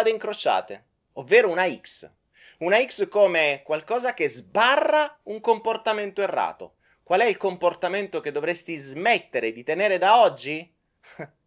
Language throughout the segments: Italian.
spade incrociate, ovvero una X. Una X come qualcosa che sbarra un comportamento errato. Qual è il comportamento che dovresti smettere di tenere da oggi?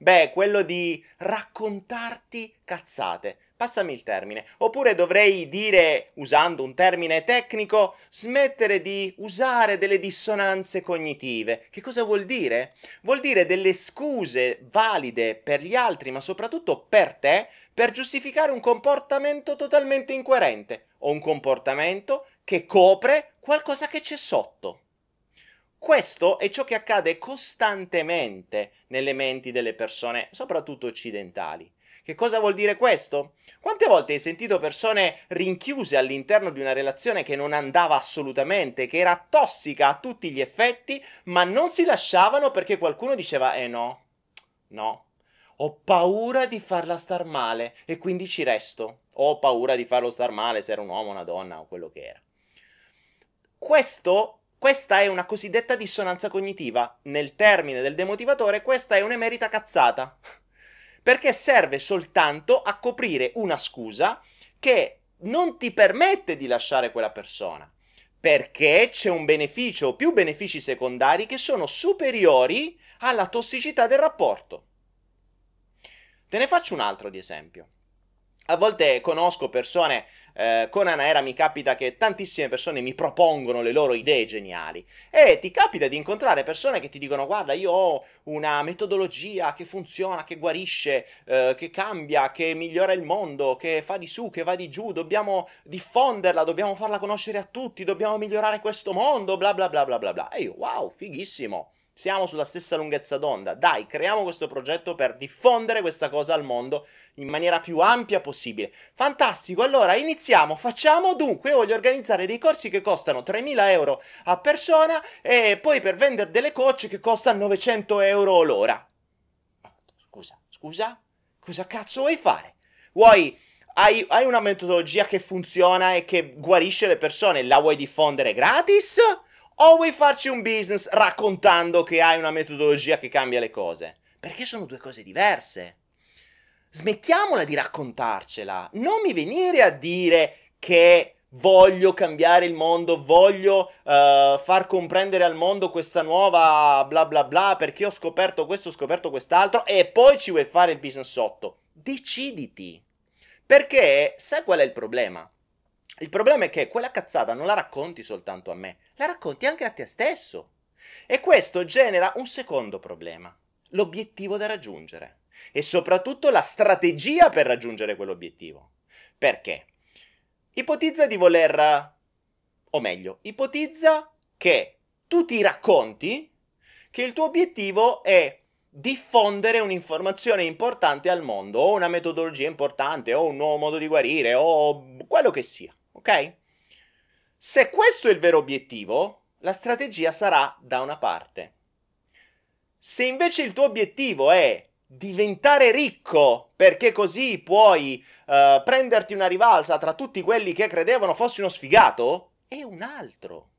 Beh, quello di raccontarti cazzate. Passami il termine. Oppure dovrei dire, usando un termine tecnico, smettere di usare delle dissonanze cognitive. Che cosa vuol dire? Vuol dire delle scuse valide per gli altri, ma soprattutto per te, per giustificare un comportamento totalmente incoerente o un comportamento che copre qualcosa che c'è sotto. Questo è ciò che accade costantemente nelle menti delle persone, soprattutto occidentali. Che cosa vuol dire questo? Quante volte hai sentito persone rinchiuse all'interno di una relazione che non andava assolutamente, che era tossica a tutti gli effetti, ma non si lasciavano perché qualcuno diceva eh no, no, ho paura di farla star male e quindi ci resto, ho paura di farlo star male se era un uomo, una donna o quello che era. Questo questa è una cosiddetta dissonanza cognitiva. Nel termine del demotivatore, questa è un'emerita cazzata. Perché serve soltanto a coprire una scusa che non ti permette di lasciare quella persona. Perché c'è un beneficio o più benefici secondari che sono superiori alla tossicità del rapporto. Te ne faccio un altro di esempio. A volte conosco persone, eh, con Anaera mi capita che tantissime persone mi propongono le loro idee geniali e ti capita di incontrare persone che ti dicono guarda io ho una metodologia che funziona, che guarisce, eh, che cambia, che migliora il mondo, che fa di su, che va di giù, dobbiamo diffonderla, dobbiamo farla conoscere a tutti, dobbiamo migliorare questo mondo, bla bla bla bla bla bla. E io wow, fighissimo. Siamo sulla stessa lunghezza d'onda. Dai, creiamo questo progetto per diffondere questa cosa al mondo in maniera più ampia possibile. Fantastico, allora iniziamo, facciamo. Dunque, io voglio organizzare dei corsi che costano 3.000 euro a persona e poi per vendere delle coach che costano 900 euro l'ora. Scusa, scusa, cosa cazzo vuoi fare? Vuoi... Hai, hai una metodologia che funziona e che guarisce le persone, la vuoi diffondere gratis? O vuoi farci un business raccontando che hai una metodologia che cambia le cose? Perché sono due cose diverse. Smettiamola di raccontarcela. Non mi venire a dire che voglio cambiare il mondo, voglio uh, far comprendere al mondo questa nuova bla bla bla perché ho scoperto questo, ho scoperto quest'altro e poi ci vuoi fare il business sotto. Deciditi. Perché sai qual è il problema? Il problema è che quella cazzata non la racconti soltanto a me, la racconti anche a te stesso. E questo genera un secondo problema, l'obiettivo da raggiungere e soprattutto la strategia per raggiungere quell'obiettivo. Perché? Ipotizza di voler, o meglio, ipotizza che tu ti racconti che il tuo obiettivo è diffondere un'informazione importante al mondo o una metodologia importante o un nuovo modo di guarire o quello che sia ok? Se questo è il vero obiettivo, la strategia sarà da una parte. Se invece il tuo obiettivo è diventare ricco perché così puoi uh, prenderti una rivalsa tra tutti quelli che credevano fossi uno sfigato, è un altro.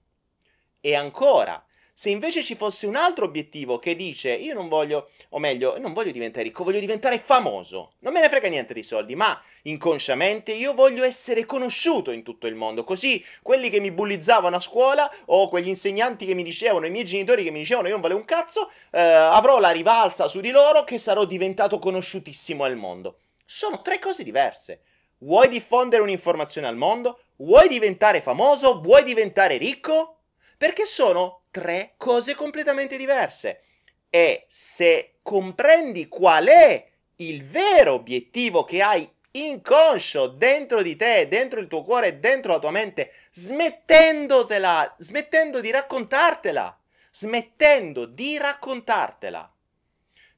E ancora, se invece ci fosse un altro obiettivo che dice io non voglio, o meglio, non voglio diventare ricco, voglio diventare famoso, non me ne frega niente di soldi, ma inconsciamente io voglio essere conosciuto in tutto il mondo, così quelli che mi bullizzavano a scuola o quegli insegnanti che mi dicevano, i miei genitori che mi dicevano io non vale un cazzo, eh, avrò la rivalsa su di loro che sarò diventato conosciutissimo al mondo. Sono tre cose diverse. Vuoi diffondere un'informazione al mondo? Vuoi diventare famoso? Vuoi diventare ricco? Perché sono tre cose completamente diverse. E se comprendi qual è il vero obiettivo che hai inconscio dentro di te, dentro il tuo cuore, dentro la tua mente, smettendotela, smettendo di raccontartela, smettendo di raccontartela.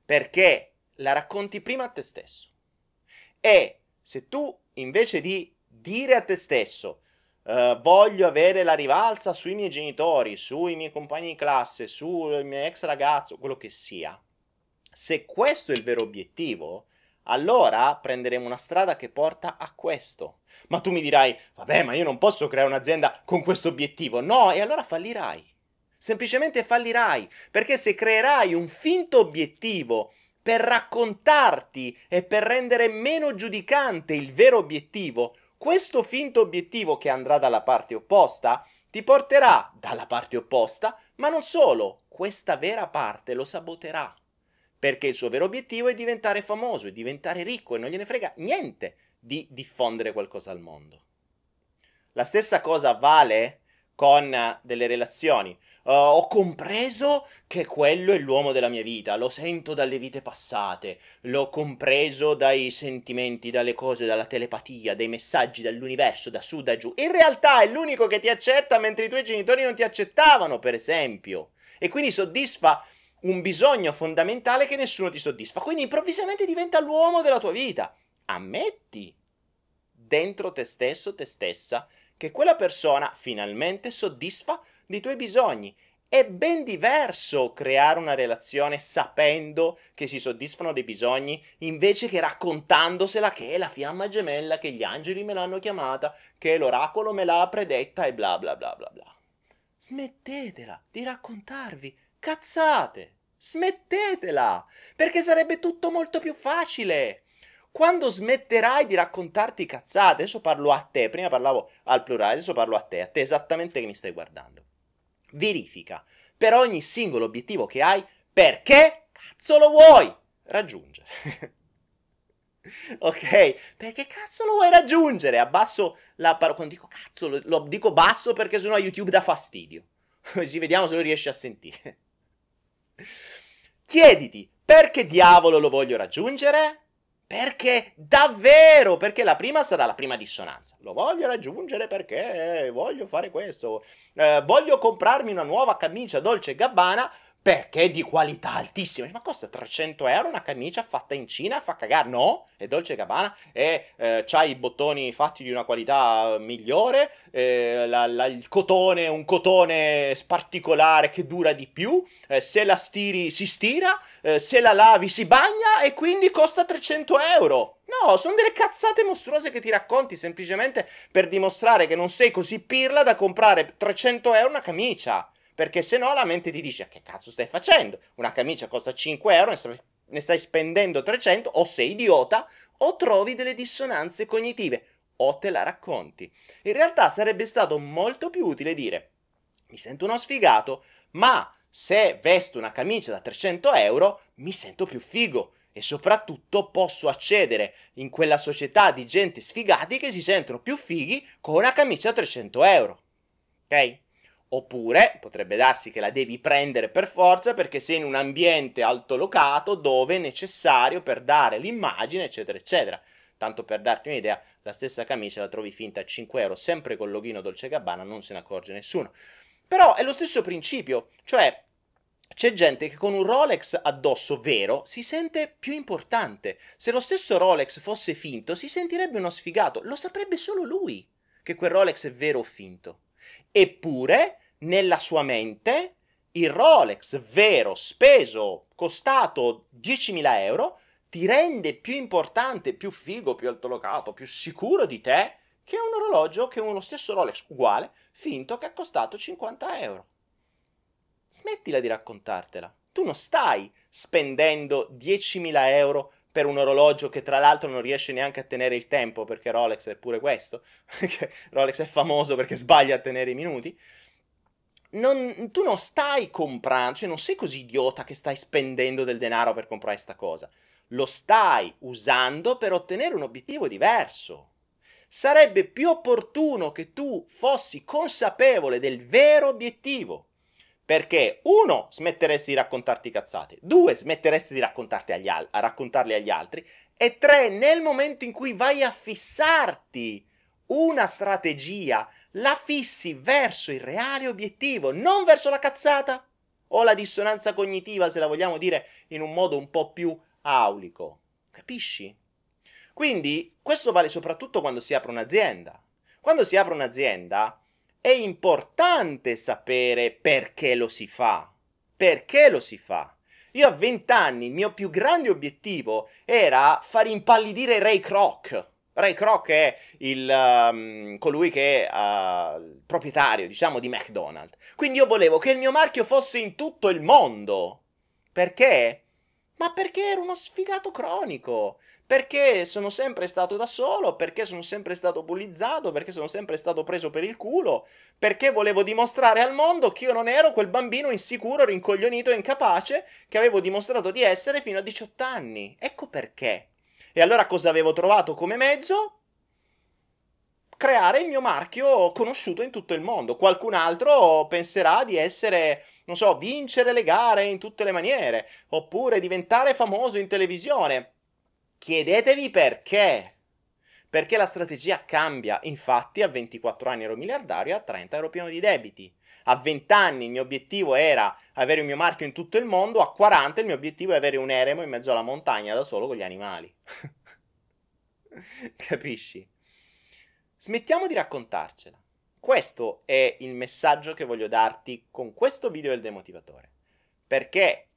Perché la racconti prima a te stesso. E se tu invece di dire a te stesso Uh, voglio avere la rivalsa sui miei genitori, sui miei compagni di classe, sul mio ex ragazzo, quello che sia. Se questo è il vero obiettivo, allora prenderemo una strada che porta a questo. Ma tu mi dirai, vabbè, ma io non posso creare un'azienda con questo obiettivo. No, e allora fallirai. Semplicemente fallirai, perché se creerai un finto obiettivo per raccontarti e per rendere meno giudicante il vero obiettivo, questo finto obiettivo che andrà dalla parte opposta ti porterà dalla parte opposta, ma non solo, questa vera parte lo saboterà. Perché il suo vero obiettivo è diventare famoso, è diventare ricco e non gliene frega niente di diffondere qualcosa al mondo. La stessa cosa vale con delle relazioni. Uh, ho compreso che quello è l'uomo della mia vita, lo sento dalle vite passate, l'ho compreso dai sentimenti, dalle cose, dalla telepatia, dai messaggi dall'universo, da su, da giù. In realtà è l'unico che ti accetta mentre i tuoi genitori non ti accettavano, per esempio. E quindi soddisfa un bisogno fondamentale che nessuno ti soddisfa. Quindi improvvisamente diventa l'uomo della tua vita. Ammetti dentro te stesso, te stessa, che quella persona finalmente soddisfa dei tuoi bisogni. È ben diverso creare una relazione sapendo che si soddisfano dei bisogni invece che raccontandosela che è la fiamma gemella, che gli angeli me l'hanno chiamata, che l'oracolo me l'ha predetta e bla bla bla bla bla. Smettetela di raccontarvi cazzate! Smettetela! Perché sarebbe tutto molto più facile! Quando smetterai di raccontarti cazzate? Adesso parlo a te, prima parlavo al plurale, adesso parlo a te, a te esattamente che mi stai guardando. Verifica per ogni singolo obiettivo che hai perché cazzo lo vuoi raggiungere. ok, perché cazzo lo vuoi raggiungere? Abbasso la parola, quando dico cazzo lo, lo dico basso perché sennò YouTube dà fastidio. Così vediamo se lo riesci a sentire. Chiediti perché diavolo lo voglio raggiungere? Perché davvero? Perché la prima sarà la prima dissonanza. Lo voglio raggiungere perché voglio fare questo. Eh, voglio comprarmi una nuova camicia Dolce Gabbana perché è di qualità altissima. Ma costa 300 euro una camicia fatta in Cina? Fa cagare? No, è Dolce Gabbana, e eh, c'ha i bottoni fatti di una qualità eh, migliore, eh, la, la, il cotone, un cotone particolare che dura di più, eh, se la stiri si stira, eh, se la lavi si bagna e quindi costa 300 euro. No, sono delle cazzate mostruose che ti racconti semplicemente per dimostrare che non sei così pirla da comprare 300 euro una camicia perché se no la mente ti dice che cazzo stai facendo? Una camicia costa 5 euro, ne stai spendendo 300 o sei idiota o trovi delle dissonanze cognitive o te la racconti. In realtà sarebbe stato molto più utile dire mi sento uno sfigato, ma se vesto una camicia da 300 euro mi sento più figo e soprattutto posso accedere in quella società di gente sfigati che si sentono più fighi con una camicia da 300 euro. Ok? Oppure potrebbe darsi che la devi prendere per forza perché sei in un ambiente altolocato dove è necessario per dare l'immagine, eccetera, eccetera. Tanto per darti un'idea, la stessa camicia la trovi finta a 5 euro, sempre col loghino Dolce Gabbana, non se ne accorge nessuno. Però è lo stesso principio, cioè c'è gente che con un Rolex addosso vero si sente più importante. Se lo stesso Rolex fosse finto, si sentirebbe uno sfigato, lo saprebbe solo lui che quel Rolex è vero o finto. Eppure nella sua mente il Rolex vero, speso, costato 10.000 euro, ti rende più importante, più figo, più altolocato, più sicuro di te che un orologio che uno stesso Rolex uguale, finto, che ha costato 50 euro. Smettila di raccontartela. Tu non stai spendendo 10.000 euro per un orologio che tra l'altro non riesce neanche a tenere il tempo, perché Rolex è pure questo, Rolex è famoso perché sbaglia a tenere i minuti non, tu non stai comprando, cioè non sei così idiota che stai spendendo del denaro per comprare questa cosa. Lo stai usando per ottenere un obiettivo diverso. Sarebbe più opportuno che tu fossi consapevole del vero obiettivo. Perché, uno, smetteresti di raccontarti cazzate, due, smetteresti di raccontarti agli al- raccontarle agli altri, e tre, nel momento in cui vai a fissarti una strategia, la fissi verso il reale obiettivo, non verso la cazzata o la dissonanza cognitiva, se la vogliamo dire in un modo un po' più aulico. Capisci? Quindi questo vale soprattutto quando si apre un'azienda. Quando si apre un'azienda è importante sapere perché lo si fa. Perché lo si fa? Io a 20 anni il mio più grande obiettivo era far impallidire Ray Kroc. Ray Kroc è il, um, colui che è uh, proprietario, diciamo, di McDonald's. Quindi io volevo che il mio marchio fosse in tutto il mondo. Perché? Ma perché ero uno sfigato cronico. Perché sono sempre stato da solo, perché sono sempre stato bullizzato, perché sono sempre stato preso per il culo, perché volevo dimostrare al mondo che io non ero quel bambino insicuro, rincoglionito e incapace che avevo dimostrato di essere fino a 18 anni. Ecco perché. E allora cosa avevo trovato come mezzo? creare il mio marchio conosciuto in tutto il mondo. Qualcun altro penserà di essere, non so, vincere le gare in tutte le maniere, oppure diventare famoso in televisione. Chiedetevi perché. Perché la strategia cambia. Infatti a 24 anni ero miliardario e a 30 ero pieno di debiti a 20 anni il mio obiettivo era avere il mio marchio in tutto il mondo, a 40 il mio obiettivo è avere un eremo in mezzo alla montagna da solo con gli animali. Capisci? Smettiamo di raccontarcela. Questo è il messaggio che voglio darti con questo video del demotivatore. Perché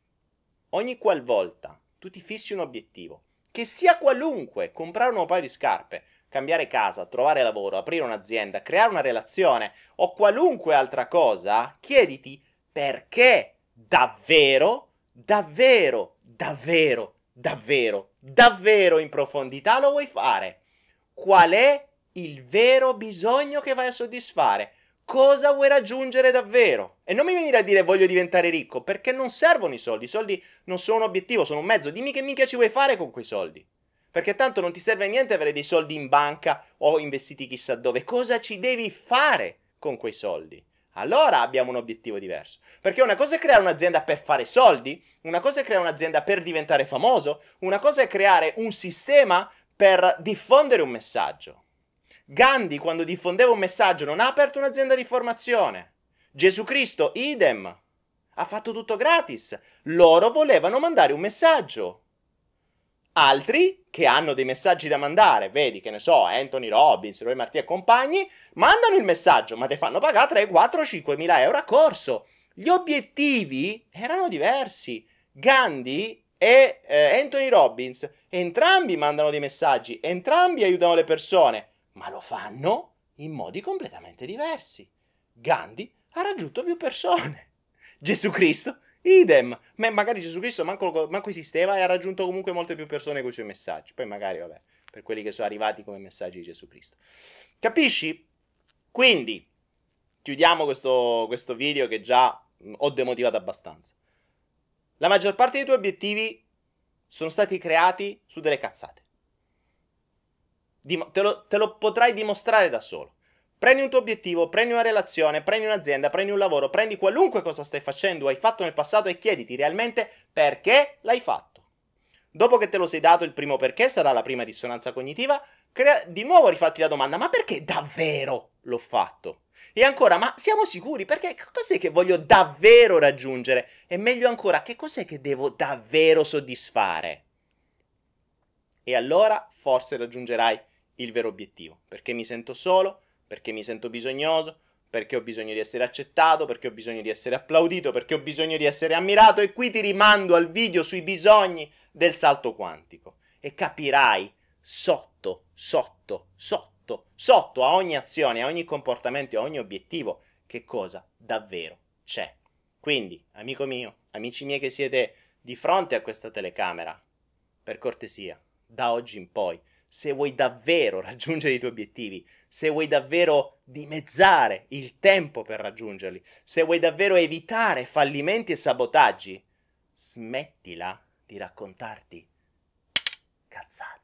ogni qualvolta tu ti fissi un obiettivo, che sia qualunque, comprare un nuovo paio di scarpe, cambiare casa, trovare lavoro, aprire un'azienda, creare una relazione o qualunque altra cosa, chiediti perché davvero, davvero, davvero, davvero, davvero in profondità lo vuoi fare. Qual è il vero bisogno che vai a soddisfare? Cosa vuoi raggiungere davvero? E non mi venire a dire voglio diventare ricco, perché non servono i soldi, i soldi non sono un obiettivo, sono un mezzo. Dimmi che minchia ci vuoi fare con quei soldi. Perché tanto non ti serve a niente avere dei soldi in banca o investiti chissà dove. Cosa ci devi fare con quei soldi? Allora abbiamo un obiettivo diverso. Perché una cosa è creare un'azienda per fare soldi, una cosa è creare un'azienda per diventare famoso, una cosa è creare un sistema per diffondere un messaggio. Gandhi, quando diffondeva un messaggio, non ha aperto un'azienda di formazione. Gesù Cristo, idem. Ha fatto tutto gratis. Loro volevano mandare un messaggio. Altri che hanno dei messaggi da mandare, vedi che ne so, Anthony Robbins, Roy Martì e compagni, mandano il messaggio, ma ti fanno pagare 3, 4, 5 mila euro a corso. Gli obiettivi erano diversi. Gandhi e eh, Anthony Robbins, entrambi mandano dei messaggi, entrambi aiutano le persone, ma lo fanno in modi completamente diversi. Gandhi ha raggiunto più persone. Gesù Cristo Idem, ma magari Gesù Cristo manco, manco esisteva e ha raggiunto comunque molte più persone con i suoi messaggi. Poi magari, vabbè, per quelli che sono arrivati come messaggi di Gesù Cristo. Capisci? Quindi, chiudiamo questo, questo video che già ho demotivato abbastanza. La maggior parte dei tuoi obiettivi sono stati creati su delle cazzate. Dim- te, lo, te lo potrai dimostrare da solo. Prendi un tuo obiettivo, prendi una relazione, prendi un'azienda, prendi un lavoro, prendi qualunque cosa stai facendo, o hai fatto nel passato e chiediti realmente perché l'hai fatto. Dopo che te lo sei dato il primo perché, sarà la prima dissonanza cognitiva, crea- di nuovo rifatti la domanda, ma perché davvero l'ho fatto? E ancora, ma siamo sicuri? Perché cos'è che voglio davvero raggiungere? E meglio ancora, che cos'è che devo davvero soddisfare? E allora forse raggiungerai il vero obiettivo, perché mi sento solo, perché mi sento bisognoso, perché ho bisogno di essere accettato, perché ho bisogno di essere applaudito, perché ho bisogno di essere ammirato e qui ti rimando al video sui bisogni del salto quantico e capirai sotto, sotto, sotto, sotto a ogni azione, a ogni comportamento, a ogni obiettivo che cosa davvero c'è. Quindi, amico mio, amici miei che siete di fronte a questa telecamera, per cortesia, da oggi in poi se vuoi davvero raggiungere i tuoi obiettivi, se vuoi davvero dimezzare il tempo per raggiungerli, se vuoi davvero evitare fallimenti e sabotaggi, smettila di raccontarti cazzate.